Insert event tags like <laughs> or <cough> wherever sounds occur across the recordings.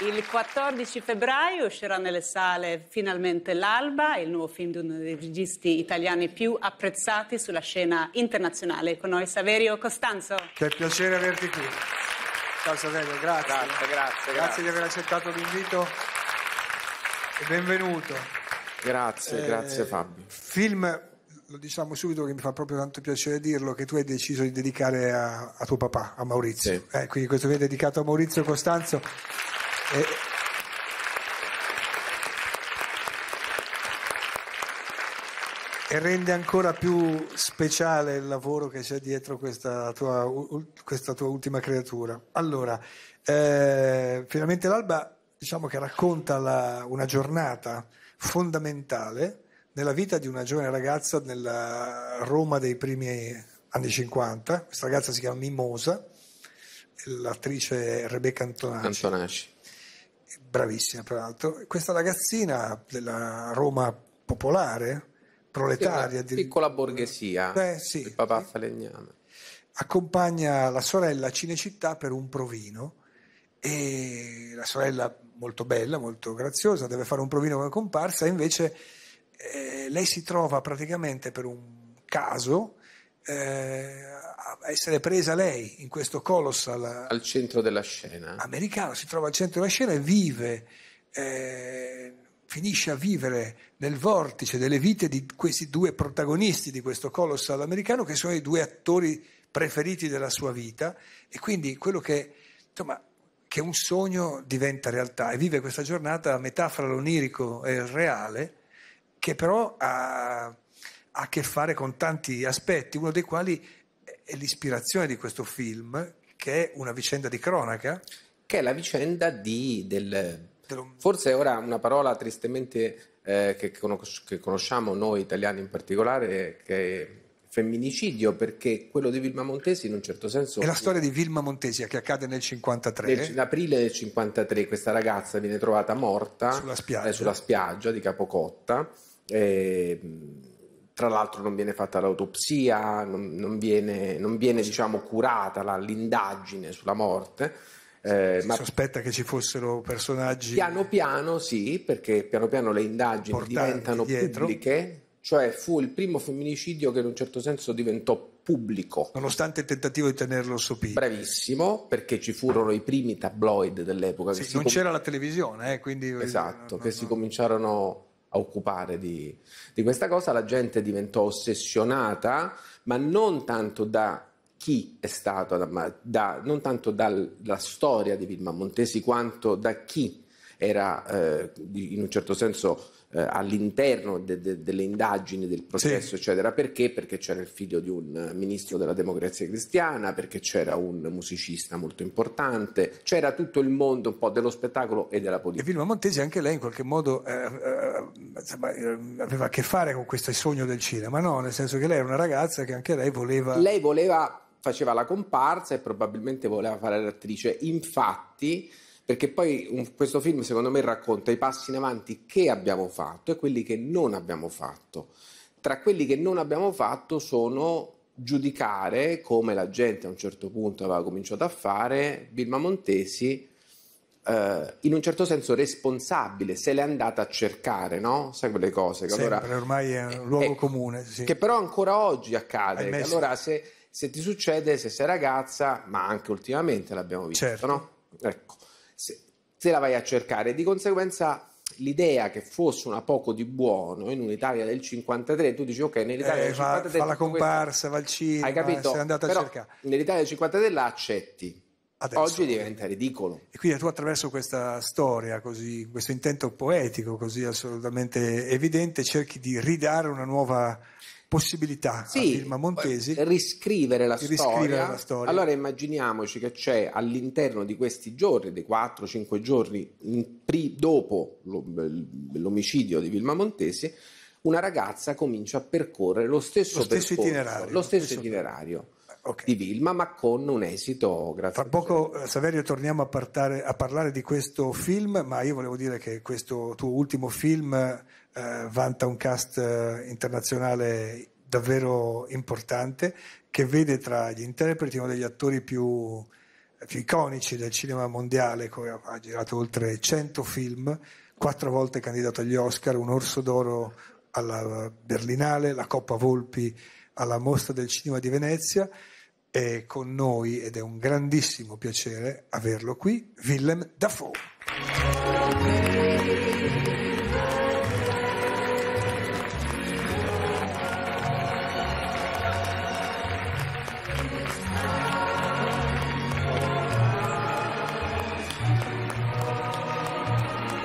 Il 14 febbraio uscirà nelle sale finalmente L'Alba, il nuovo film di uno dei registi italiani più apprezzati sulla scena internazionale. Con noi Saverio Costanzo. Che piacere averti qui. Ciao Saverio, grazie. Grazie, grazie. Grazie, grazie di aver accettato l'invito e benvenuto. Grazie, eh, grazie Fabio. Film, lo diciamo subito che mi fa proprio tanto piacere dirlo, che tu hai deciso di dedicare a, a tuo papà, a Maurizio. Sì. Eh, quindi questo film è dedicato a Maurizio Costanzo. e rende ancora più speciale il lavoro che c'è dietro questa tua, questa tua ultima creatura. Allora, eh, finalmente l'alba diciamo che racconta la, una giornata fondamentale nella vita di una giovane ragazza nella Roma dei primi anni 50, questa ragazza si chiama Mimosa, l'attrice Rebecca Antonacci. Antonacci. Bravissima, peraltro. Questa ragazzina della Roma popolare, proletaria. Di... Piccola borghesia, Beh, sì, il papà sì. falegname. Accompagna la sorella a Cinecittà per un provino e la sorella, molto bella, molto graziosa, deve fare un provino come comparsa, invece eh, lei si trova praticamente per un caso eh, a essere presa lei in questo colossal... Al centro della scena. Americano, si trova al centro della scena e vive... Eh, finisce a vivere nel vortice delle vite di questi due protagonisti di questo colossal americano che sono i due attori preferiti della sua vita e quindi quello che, insomma, che un sogno diventa realtà e vive questa giornata la metafora l'onirico e il reale che però ha, ha a che fare con tanti aspetti, uno dei quali è l'ispirazione di questo film che è una vicenda di cronaca. Che è la vicenda di, del Forse ora una parola tristemente eh, che, che, conosciamo noi italiani in particolare, eh, che è femminicidio, perché quello di Vilma Montesi in un certo senso... È la storia di Vilma Montesi che accade nel 53. Nel, in aprile del 53 questa ragazza viene trovata morta sulla spiaggia, eh, sulla spiaggia di Capocotta. Eh, tra l'altro non viene fatta l'autopsia, non, non viene, non viene diciamo, curata l'indagine sulla morte. Eh, si sospetta che ci fossero personaggi. Piano piano, sì, perché piano piano le indagini diventano dietro. pubbliche, cioè fu il primo femminicidio che in un certo senso diventò pubblico. Nonostante il tentativo di tenerlo sopito. Bravissimo, perché ci furono i primi tabloid dell'epoca. Sì, non com... c'era la televisione, eh, quindi... Esatto, no, che no, si cominciarono a occupare di, di questa cosa, la gente diventò ossessionata, ma non tanto da chi è stato da, da, non tanto dalla storia di Vilma Montesi quanto da chi era eh, in un certo senso eh, all'interno de, de, delle indagini, del processo, sì. eccetera. Perché? Perché c'era il figlio di un eh, ministro della democrazia cristiana, perché c'era un musicista molto importante, c'era tutto il mondo un po' dello spettacolo e della politica. E Vilma Montesi, anche lei in qualche modo eh, eh insomma, eh, aveva a che fare con questo sogno del cinema, no? Nel senso che lei era una ragazza che anche lei voleva... Lei voleva faceva la comparsa e probabilmente voleva fare l'attrice. Infatti, perché poi un, questo film secondo me racconta i passi in avanti che abbiamo fatto e quelli che non abbiamo fatto. Tra quelli che non abbiamo fatto sono giudicare, come la gente a un certo punto aveva cominciato a fare, Vilma Montesi eh, in un certo senso responsabile, se l'è andata a cercare, no? Sai quelle cose che Sempre, allora, ormai è un eh, luogo eh, comune. Sì. Che però ancora oggi accade. Allora se se ti succede, se sei ragazza, ma anche ultimamente l'abbiamo visto, certo. no? Ecco, se, te la vai a cercare. Di conseguenza l'idea che fosse una poco di buono in un'Italia del 53, tu dici ok, nell'Italia eh, del 53... Fa, fa la comparsa, questo, va al cinema, hai capito? sei andata a Però, cercare. Nell'Italia del 53 la accetti. Adesso. Oggi diventa ridicolo. E quindi tu attraverso questa storia, così, questo intento poetico così assolutamente evidente, cerchi di ridare una nuova possibilità sì, a Vilma Montesi riscrivere, la, riscrivere storia. la, storia. Allora immaginiamoci che c'è all'interno di questi giorni, dei 4-5 giorni pri- dopo l'omicidio di Vilma Montesi, una ragazza comincia a percorrere lo stesso, lo stesso percorso, itinerario. Lo stesso, stesso itinerario okay. di Vilma, ma con un esito grazie. Tra poco, eh, Saverio, torniamo a, partare, a, parlare di questo film, ma io volevo dire che questo tuo ultimo film eh, vanta un cast eh, internazionale davvero importante che vede tra gli interpreti uno degli attori più, più iconici del cinema mondiale, ha girato oltre 100 film, quattro volte candidato agli Oscar, un orso d'oro alla Berlinale, la Coppa Volpi alla Mostra del Cinema di Venezia è con noi ed è un grandissimo piacere averlo qui, Willem Dafoe.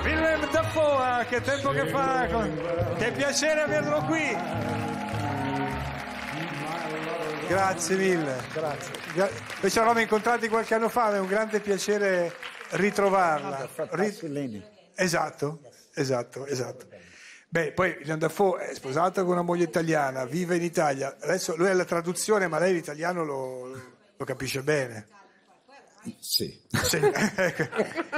Willem Dafoe, ah, che tempo che fa! Che piacere averlo qui! Grazie mille, grazie. Noi ci eravamo incontrati qualche anno fa, è un grande piacere ritrovarla. Ah, Rit- esatto, esatto, esatto. Beh, poi Jean Dafoe è sposato con una moglie italiana, vive in Italia. Adesso lui ha la traduzione, ma lei l'italiano lo, lo capisce bene. Sì. sì. <laughs>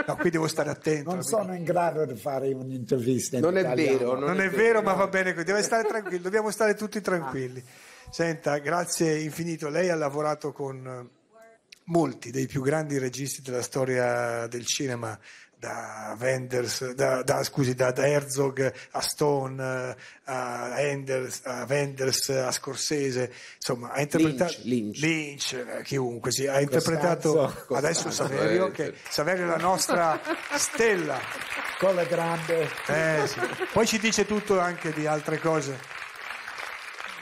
no, qui devo stare attento. Non sono in grado di fare un'intervista. In non, è vero, non, non è vero. vero, ma va bene così. Deve stare tranquillo, dobbiamo stare tutti tranquilli. Senta, grazie infinito. Lei ha lavorato con molti dei più grandi registi della storia del cinema da Wenders, da, da, scusi, da, Herzog a Stone, eh, a Enders, a Wenders, a Scorsese, insomma, ha interpretato Lynch, Lynch. Lynch eh, chiunque, sì, ha interpretato Costanzo, adesso Saverio, che Saverio è la nostra stella. Con le gambe. Eh, sì. Poi ci dice tutto anche di altre cose.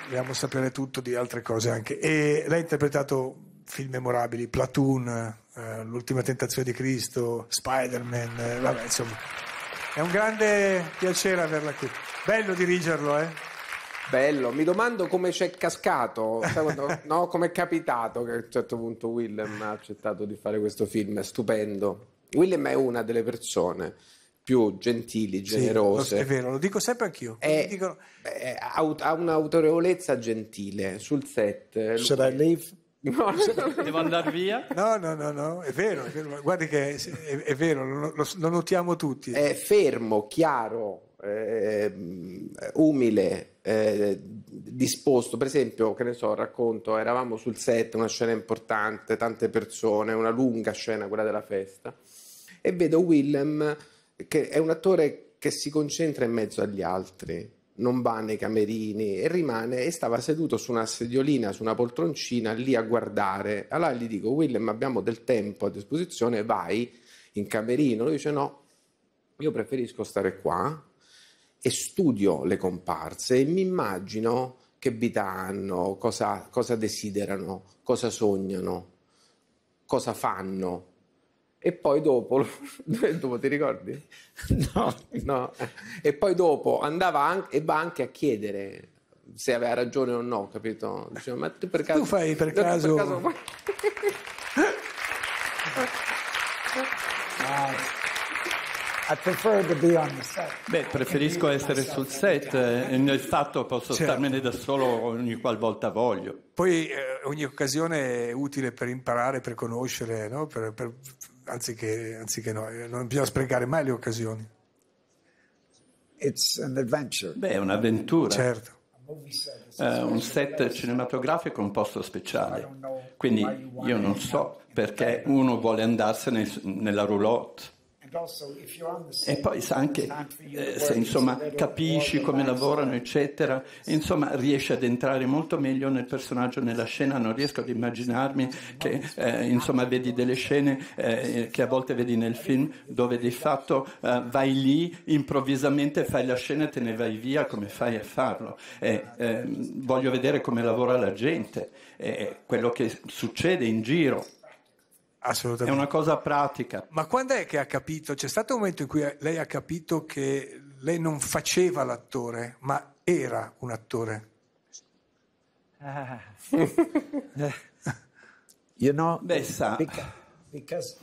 Vogliamo sapere tutto di altre cose anche. E lei ha interpretato film memorabili, Platoon, eh, l'ultima tentazione di Cristo, Spider-Man, eh, vabbè, insomma. È un grande piacere averla qui. Bello dirigerlo, eh? Bello, mi domando come c'è cascato, <laughs> no, come è capitato che a un certo punto Willem ha accettato di fare questo film, è stupendo. Willem è una delle persone più gentili, generose. Sì, è vero, lo dico sempre anch'io. È, dicono... è, ha, ha un'autorevolezza gentile sul set. Should I leave? No, <laughs> devo andare via? No, no, no, no, è vero, è vero. guardi che è, è vero, lo, lo, lo, notiamo tutti. È fermo, chiaro, eh, umile, eh, disposto. Per esempio, che ne so, racconto, eravamo sul set, una scena importante, tante persone, una lunga scena, quella della festa, e vedo Willem, che è un attore che si concentra in mezzo agli altri non va nei camerini e rimane e stava seduto su una sediolina, su una poltroncina lì a guardare. Allora gli dico, Willem, abbiamo del tempo a disposizione, vai in camerino. Lui dice, no, io preferisco stare qua e studio le comparse e mi immagino che vita hanno, cosa, cosa desiderano, cosa sognano, cosa fanno e poi dopo, <laughs> dopo ti ricordi? <laughs> No. no. E poi dopo andava anche, e va anche a chiedere se aveva ragione o no, capito? Diceva, ma tu per caso... Tu fai per caso... <laughs> Per caso... ah. Beh, preferisco essere sul set, eh, nel fatto posso certo. starmene da solo ogni qualvolta voglio. Poi eh, ogni occasione è utile per imparare, per conoscere, no? per, per, anziché, anziché no, eh, non bisogna sprecare mai le occasioni. It's an adventure. Beh, è un'avventura. Certo. Eh, un set cinematografico è un posto speciale, quindi io non so perché uno vuole andarsene nella roulotte. E poi sa anche eh, se insomma, capisci come lavorano, eccetera, insomma riesci ad entrare molto meglio nel personaggio, nella scena. Non riesco ad immaginarmi che eh, insomma, vedi delle scene eh, che a volte vedi nel film dove di fatto eh, vai lì, improvvisamente fai la scena e te ne vai via, come fai a farlo? Ehm, voglio vedere come lavora la gente, quello che succede in giro. Assolutamente. È una cosa pratica. Ma quando è che ha capito? C'è stato un momento in cui lei ha capito che lei non faceva l'attore, ma era un attore. Ah. you know, Beh, sa, because,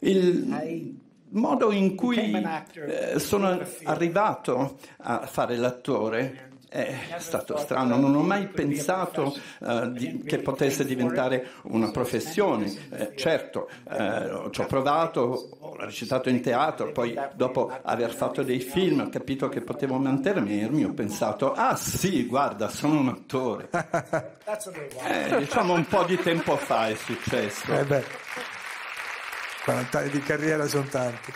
il modo in cui eh, sono arrivato a fare l'attore è stato strano, non ho mai pensato eh, di, che potesse diventare una professione. Eh, certo, eh, ci ho provato, ho recitato in teatro, poi dopo aver fatto dei film ho capito che potevo mantenermi, ho pensato, ah sì, guarda, sono un attore. Eh, eh, diciamo un po' di tempo fa è successo. Eh beh, 40 anni di carriera sono tanti.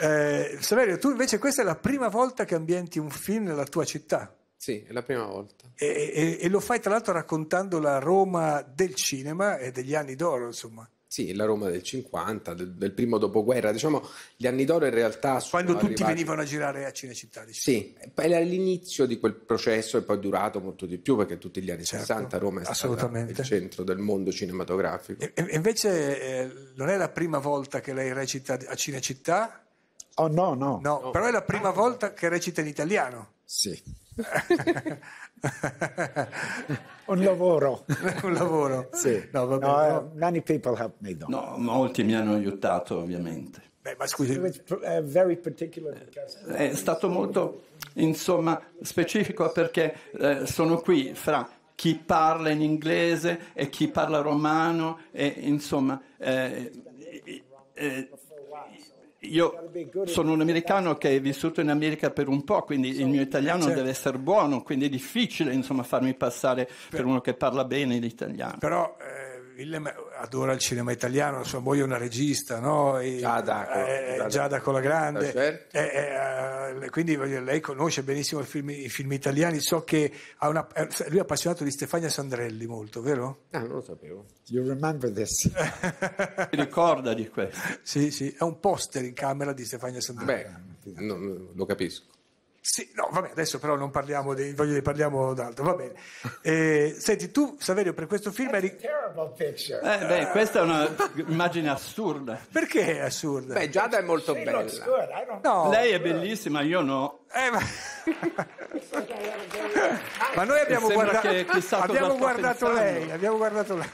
Eh, Saverio, tu invece questa è la prima volta che ambienti un film nella tua città. Sì, è la prima volta. E, e, e, lo fai tra l'altro raccontando la Roma del cinema e degli anni d'oro, insomma. Sì, la Roma del 50, del, del primo dopoguerra, diciamo gli anni d'oro in realtà... Quando tutti arrivati... venivano a girare a Cinecittà. Diciamo. Sì, era l'inizio di quel processo e poi è durato molto di più perché tutti gli anni certo, 60 Roma è stata il centro del mondo cinematografico. E, invece eh, non è la prima volta che lei recita a Cinecittà? Oh no, no. No, no. però è la prima volta che recita in italiano. Sì un lavoro. <laughs> un lavoro. Sì. No, vabbè, no, no. Eh, many people helped me though. No, molti mi hanno aiutato ovviamente. Beh, ma scusi. Eh, È stato molto, insomma, specifico perché eh, sono qui fra chi parla in inglese e chi parla romano e insomma... Eh, eh, io sono un americano che è vissuto in America per un po', quindi il mio italiano certo. deve essere buono, quindi è difficile insomma, farmi passare per, uno che parla bene l'italiano. Però eh, Willem adora il cinema italiano, la sua moglie è una regista, no? e, Giada, ecco, eh, Giada. Giada con la grande, ah, certo. eh, eh, eh quindi lei conosce benissimo i film, i film italiani, so che una, lui è appassionato di Stefania Sandrelli molto, vero? Ah, non lo sapevo. You remember this? Ti <laughs> ricorda di questo? Sì, sì, è un poster in camera di Stefania Sandrelli. Beh, no, no, lo capisco. Sì, no, vabbè, adesso però non parliamo di, voglio dire, parliamo d'altro, va bene. Eh, senti, tu, Saverio, per questo film eri... Eh, beh, questa è un'immagine assurda. Perché è assurda? Beh, Giada è molto She bella. Good, no. Lei è bellissima, io no. Eh, ma... <laughs> ma... noi abbiamo, guarda... abbiamo guardato lei, abbiamo guardato lei.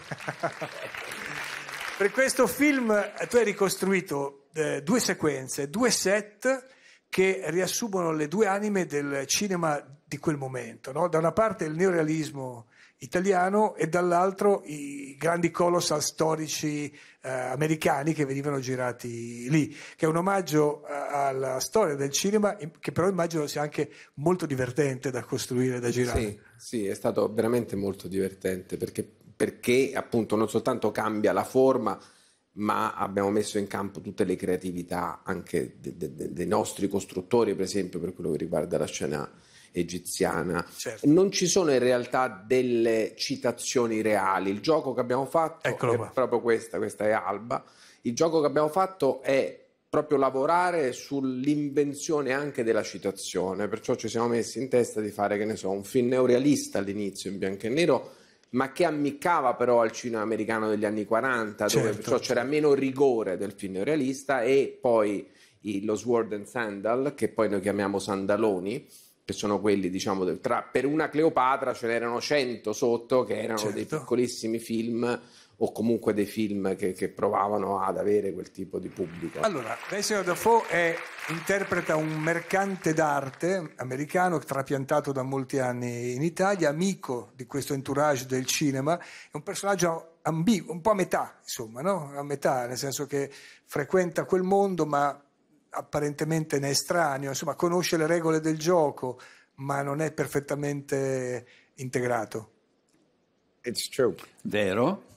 per questo film eh, tu hai ricostruito eh, due sequenze, due set che riassumono le due anime del cinema di quel momento. No? Da una parte il neorealismo italiano e dall'altro i grandi colossal storici eh, americani che venivano girati lì, che è un omaggio eh, alla storia del cinema che però immagino sia anche molto divertente da costruire, da girare. Sì, sì è stato veramente molto divertente perché, perché appunto non soltanto cambia la forma, ma abbiamo messo in campo tutte le creatività anche de, de, de, dei nostri costruttori, per esempio, per quello che riguarda la scena egiziana. Certo. Non ci sono in realtà delle citazioni reali. Il gioco che abbiamo fatto Eccolo è qua. proprio questa, questa è Alba. Il gioco che abbiamo fatto è proprio lavorare sull'invenzione anche della citazione, perciò ci siamo messi in testa di fare, che ne so, un film neorealista all'inizio in bianco e nero ma che ammiccava però al cinema americano degli anni 40, certo. dove perciò c'era meno rigore del film realista e poi i, lo Sword and Sandal, che poi noi chiamiamo sandaloni, che sono quelli, diciamo, tra, per una Cleopatra ce n'erano 100 sotto, che erano certo. dei piccolissimi film o comunque dei film che, che, provavano ad avere quel tipo di pubblico. Allora, Bessio Dafoe è, interpreta un mercante d'arte americano trapiantato da molti anni in Italia, amico di questo entourage del cinema, è un personaggio ambiguo, un po' a metà, insomma, no? a metà, nel senso che frequenta quel mondo ma apparentemente ne è estraneo, insomma, conosce le regole del gioco ma non è perfettamente integrato. It's true. Vero?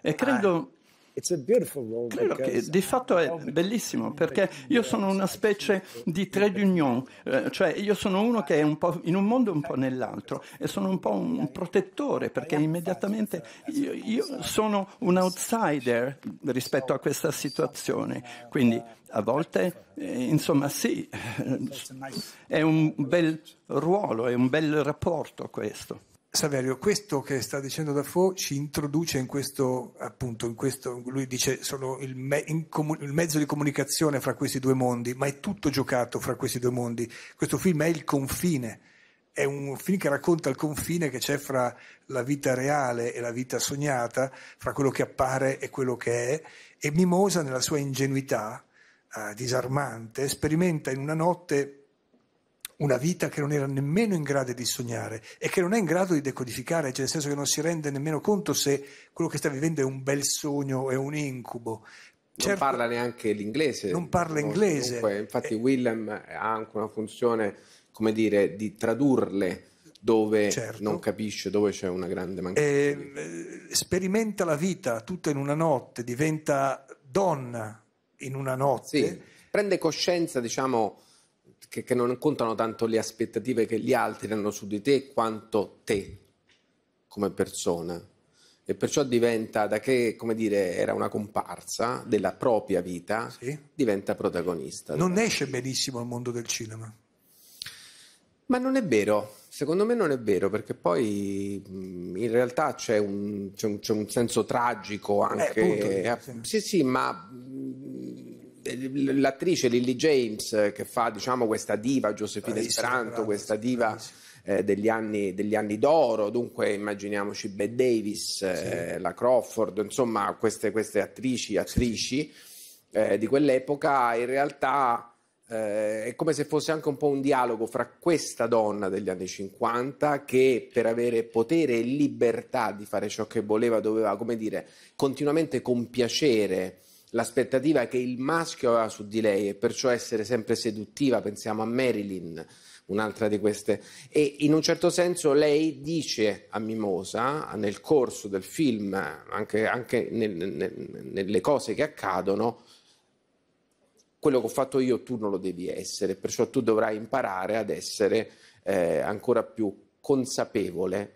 E credo Credo che di fatto è bellissimo perché io sono una specie di trade union, eh, cioè io sono uno che è un po' in un mondo e un po' nell'altro e sono un po' un protettore perché immediatamente io, io sono un outsider rispetto a questa situazione. Quindi a volte, eh, insomma, sì, è un bel ruolo, è un bel rapporto questo. Saverio, questo che sta dicendo Dafoe ci introduce in questo, appunto, in questo, lui dice sono il, me, comu- il, mezzo di comunicazione fra questi due mondi, ma è tutto giocato fra questi due mondi. Questo film è il confine, è un film che racconta il confine che c'è fra la vita reale e la vita sognata, fra quello che appare e quello che è, e Mimosa nella sua ingenuità eh, disarmante sperimenta in una notte una vita che non era nemmeno in grado di sognare e che non è in grado di decodificare, cioè nel senso che non si rende nemmeno conto se quello che sta vivendo è un bel sogno, è un incubo. Certo, non parla neanche l'inglese. Non parla inglese. Comunque, infatti, eh, Willem ha anche una funzione, come dire, di tradurle dove certo. non capisce, dove c'è una grande mancanza. Ehm, eh, sperimenta la vita tutta in una notte, diventa donna in una notte. Sì, prende coscienza, diciamo che, che, non contano tanto le aspettative che gli altri hanno su di te quanto te come persona. E perciò diventa, da che come dire, era una comparsa della propria vita, sì. diventa protagonista. Non esce benissimo al mondo del cinema. Ma non è vero, secondo me non è vero, perché poi mm, in realtà c'è un, c'è un, c'è un senso tragico eh, anche. Eh, appunto, sì, sì, ma l'attrice Lily James eh, che fa diciamo, questa diva Giuseppina Esperanto, questa diva Eh, degli, anni, degli, anni, d'oro, dunque immaginiamoci Bette Davis, sì. eh, la Crawford, insomma queste, queste attrici, attrici eh, di quell'epoca in realtà eh, è come se fosse anche un po' un dialogo fra questa donna degli anni 50 che per avere potere e libertà di fare ciò che voleva doveva, come dire, continuamente compiacere l'aspettativa che il maschio aveva su di lei e perciò essere sempre seduttiva, pensiamo a Marilyn, un'altra di queste. E in un certo senso lei dice a Mimosa, nel corso del film, anche, anche nel, nel, nelle cose che accadono, quello che ho fatto io tu non lo devi essere, perciò tu dovrai imparare ad essere eh, ancora più consapevole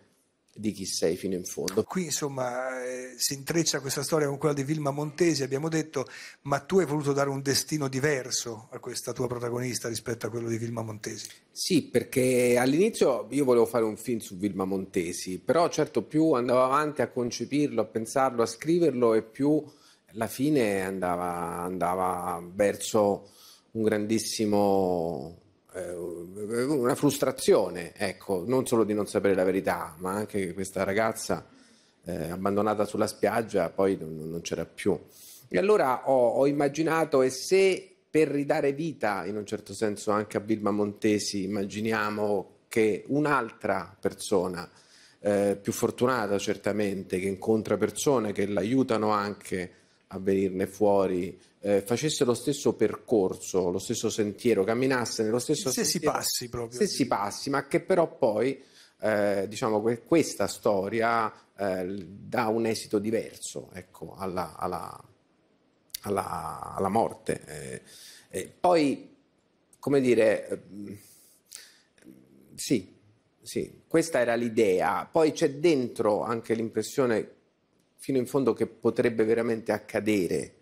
di chi sei fino in fondo. Qui insomma eh, si intreccia questa storia con quella di Vilma Montesi, abbiamo detto, ma tu hai voluto dare un destino diverso a questa tua protagonista rispetto a quello di Vilma Montesi. Sì, perché all'inizio io volevo fare un film su Vilma Montesi, però certo più andavo avanti a concepirlo, a pensarlo, a scriverlo e più alla fine andava, andava verso un grandissimo eh, una frustrazione, ecco, non solo di non sapere la verità, ma anche che questa ragazza eh, abbandonata sulla spiaggia poi non, non c'era più. E allora ho, ho, immaginato e se per ridare vita in un certo senso anche a Vilma Montesi immaginiamo che un'altra persona eh, più fortunata certamente che incontra persone che l'aiutano anche a venirne fuori, eh, facesse lo stesso percorso, lo stesso sentiero, camminasse nello stesso se sentiero. passi proprio. Se passi, ma che però poi, eh, diciamo, que- questa storia eh, dà un esito diverso ecco, alla, alla, alla, alla morte. Eh, poi, come dire, eh, sì, sì, questa era l'idea. Poi c'è dentro anche l'impressione fino in fondo che potrebbe veramente accadere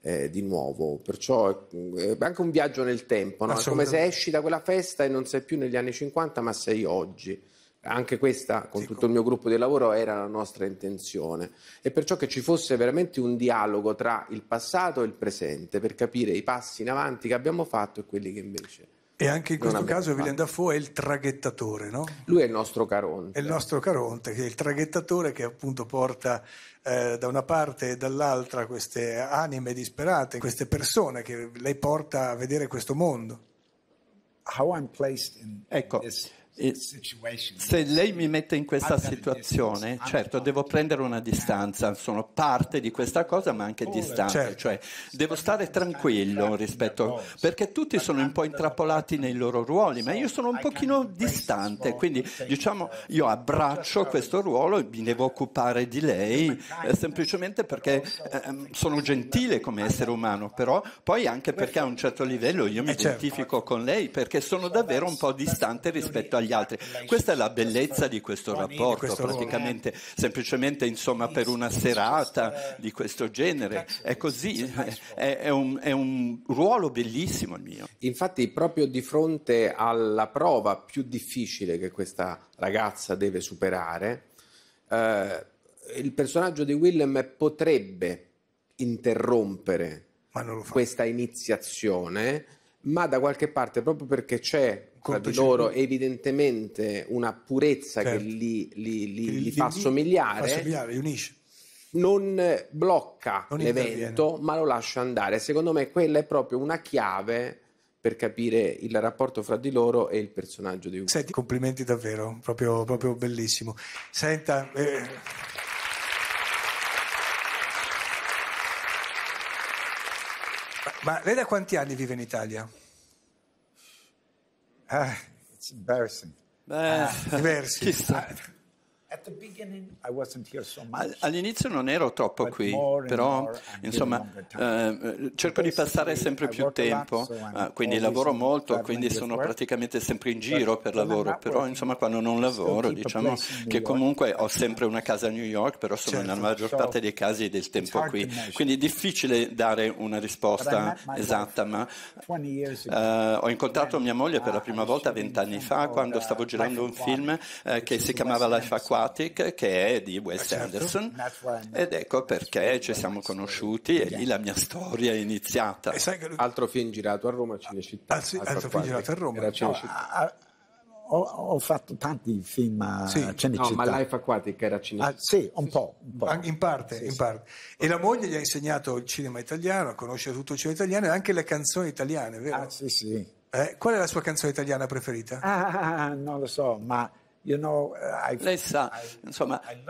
eh, di nuovo. Perciò è eh, anche un viaggio nel tempo, no? come se esci da quella festa e non sei più negli anni 50 ma sei oggi. Anche questa, con tutto il mio gruppo di lavoro, era la nostra intenzione. E perciò che ci fosse veramente un dialogo tra il passato e il presente per capire i passi in avanti che abbiamo fatto e quelli che invece. E anche in questo caso Willem Dafoe è il traghettatore, no? Lui è il nostro Caronte. È il nostro Caronte, che è il traghettatore che appunto porta eh, da una parte e dall'altra queste anime disperate, queste persone che lei porta a vedere questo mondo. Ecco, se lei mi mette in questa situazione, certo, devo prendere una distanza, sono parte di questa cosa, ma anche distante, certo. cioè devo stare tranquillo rispetto, perché tutti sono un po' intrappolati nei loro ruoli, ma io sono un pochino distante, quindi diciamo uh, io abbraccio questo ruolo e mi devo occupare di lei, eh, semplicemente perché eh, sono gentile come essere umano, però poi anche perché a un certo livello io mi eh, certo. identifico con lei, perché sono davvero un po' distante rispetto agli agli altri. Questa è la bellezza di questo rapporto, eh. praticamente semplicemente insomma, per una serata di questo genere. È così, è, è, un, è un ruolo bellissimo il mio. Infatti proprio di fronte alla prova più difficile che questa ragazza deve superare, eh, il personaggio di Willem potrebbe interrompere questa iniziazione, ma da qualche parte, proprio perché c'è tra di loro evidentemente una purezza certo. che li, li, li, che li fa somigliare, non blocca non l'evento ma lo lascia andare. Secondo me quella è proprio una chiave per capire il rapporto fra di loro e il personaggio di Ugo. Senti, complimenti davvero, proprio, proprio bellissimo. Senta... Eh... Ma lei da quanti anni vive in Italia? Ah, it's embarrassing. Ah, ah <laughs> embarrassing. <laughs> All'inizio non ero troppo qui, però insomma eh, eh, cerco di passare sempre più tempo, eh, quindi lavoro molto, quindi sono praticamente sempre in giro per lavoro, però insomma quando non lavoro diciamo che comunque ho sempre una casa a New York, però sono nella maggior parte dei casi del tempo qui, quindi è difficile dare una risposta esatta, ma eh, ho incontrato mia moglie per la prima volta vent'anni fa quando uh, stavo girando un film eh, che si chiamava Life Aquatic Aquatic che è di Wes eh, certo. Anderson ed ecco perché ci siamo conosciuti e lì la mia storia è iniziata. Lui... Altro film girato a Roma, Cinecittà. Ah, sì, altro, altro film girato a Roma. Era Cinecittà. No, ah, ho, ho, fatto tanti film a sì. Cinecittà. No, ma Life Aquatic era cinese. Ah, sì, un po'. Un po'. In, parte, sì, in parte, E la moglie gli ha insegnato il cinema italiano, conosce tutto il cinema italiano e anche le canzoni italiane, vero? Ah, sì, sì. Eh, qual è la sua canzone italiana preferita? Ah, non lo so, ma You know, uh, Lei sa, insomma, eh,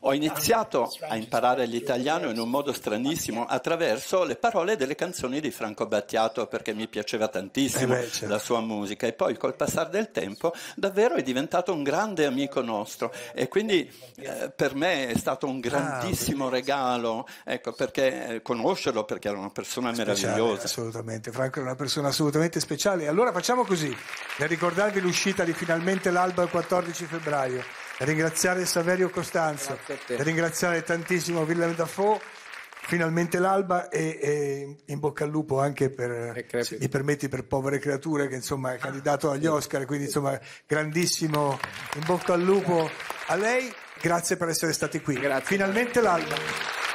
ho iniziato a imparare l'italiano in un modo stranissimo attraverso le parole delle canzoni di Franco Battiato perché mi piaceva tantissimo eh certo. la sua musica e poi col passare del tempo davvero è diventato un grande amico nostro e quindi eh, per me è stato un ah, grandissimo regalo ecco, perché, eh, conoscerlo perché era una persona speciale, meravigliosa. Assolutamente, Franco è una persona assolutamente speciale. Allora facciamo così, per ricordarvi l'uscita di finale finalmente l'alba il 14 febbraio. Ringraziare Saverio Costanzo, ringraziare tantissimo Willem Dafoe, finalmente l'alba e, e, in bocca al lupo anche per i permetti per povere creature che insomma è ah, candidato agli Oscar, quindi insomma grandissimo in bocca al lupo a lei, grazie per essere stati qui. Grazie. Finalmente l'alba.